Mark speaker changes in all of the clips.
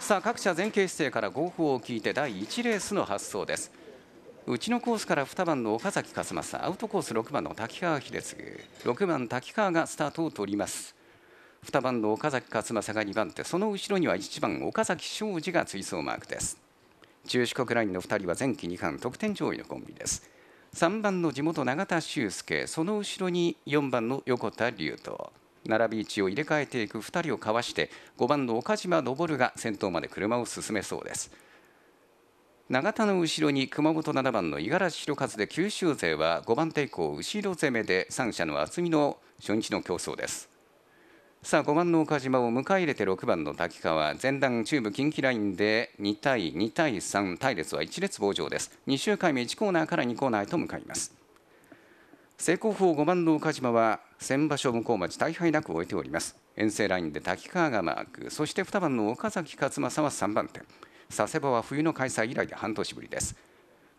Speaker 1: さあ各社前傾姿勢から号砲を聞いて第1レースの発送です
Speaker 2: うちのコースから2番の岡崎勝正アウトコース6番の滝川秀次6番滝川がスタートを取ります2番の岡崎勝正が2番手その後ろには1番岡崎庄司が追走マークです中四国ラインの2人は前期2冠得点上位のコンビです3番の地元永田修介その後ろに4番の横田龍斗並び位置を入れ替えていく2人をかわして5番の岡島昇が先頭まで車を進めそうです。永田の後ろに熊本7番の五十嵐弘和で九州勢は5番手以降後ろ攻めで3者の厚みの初日の競争です。さあ5番の岡島を迎え入れて6番の滝川前段中部近畿ラインで2対2対3対列は1列棒状です2周回目1コーナーから2コーナーへと向かいます成功法5番の岡島は先場所向こう町大敗なく終えております遠征ラインで滝川がマークそして2番の岡崎勝正は3番手佐世保は冬の開催以来で半年ぶりです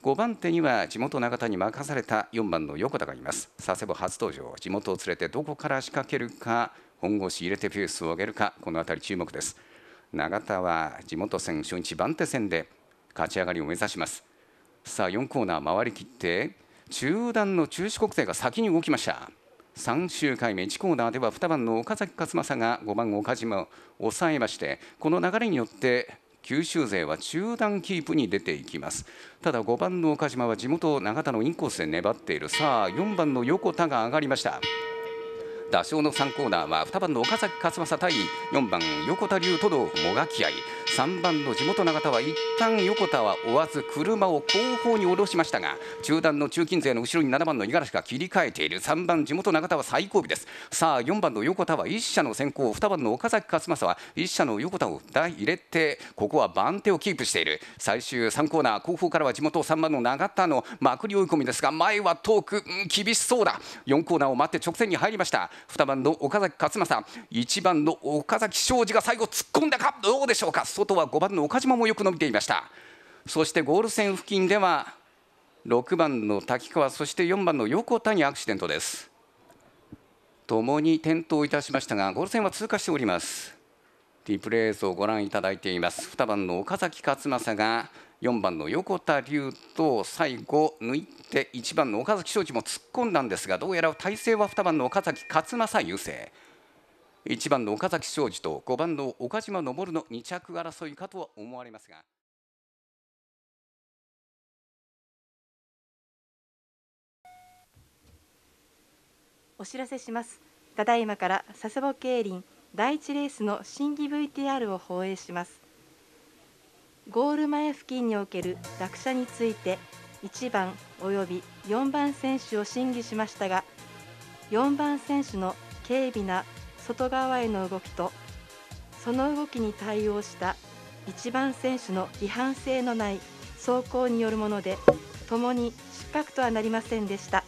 Speaker 2: 5番手には地元永田に任された4番の横田がいます佐世保初登場地元を連れてどこから仕掛けるか本腰入れてェースを上げるかこの辺り注目です永田は地元戦初日番手戦で勝ち上がりを目指しますさあ4コーナー回りきって中段の中四国勢が先に動きました3周回目1コーナーでは2番の岡崎勝正が5番岡島を抑えましてこの流れによって九州勢は中段キープに出ていきますただ5番の岡島は地元永田のインコースで粘っているさあ4番の横田が上がりました打賞の3コーナーは2番の岡崎勝正対4番横田龍とのもがき合い3番の地元永田は一旦横田は追わず車を後方に下ろしましたが中段の中近勢の後ろに7番の五十嵐が切り替えている3番地元永田は最後尾ですさあ4番の横田は1社の先行2番の岡崎勝正は1社の横田を入れてここは番手をキープしている最終3コーナー後方からは地元3番の永田のまくり追い込みですが前は遠く、うん、厳しそうだ4コーナーを待って直線に入りました2番の岡崎勝正1番の岡崎庄司が最後突っ込んだかどうでしょうか外は5番の岡島もよく伸びていましたそしてゴール線付近では6番の滝川そして4番の横田にアクシデントですともに転倒いたしましたがゴール線は通過しておりますデリプレイ映をご覧いただいています2番の岡崎勝正が4番の横田龍と最後抜いて1番の岡崎翔司も突っ込んだんですがどうやら体勢は2番の岡崎勝正優勢1番の岡崎庄司と5番の岡島昇の2着争いかとは思われますが。
Speaker 1: お知らせしますただいまから佐世保競輪第一レースの審議 VTR を放映しますゴール前付近における落車について1番及び4番選手を審議しましたが4番選手の軽微な外側への動きとその動きに対応した1番選手の違反性のない走行によるものでともに失格とはなりませんでした。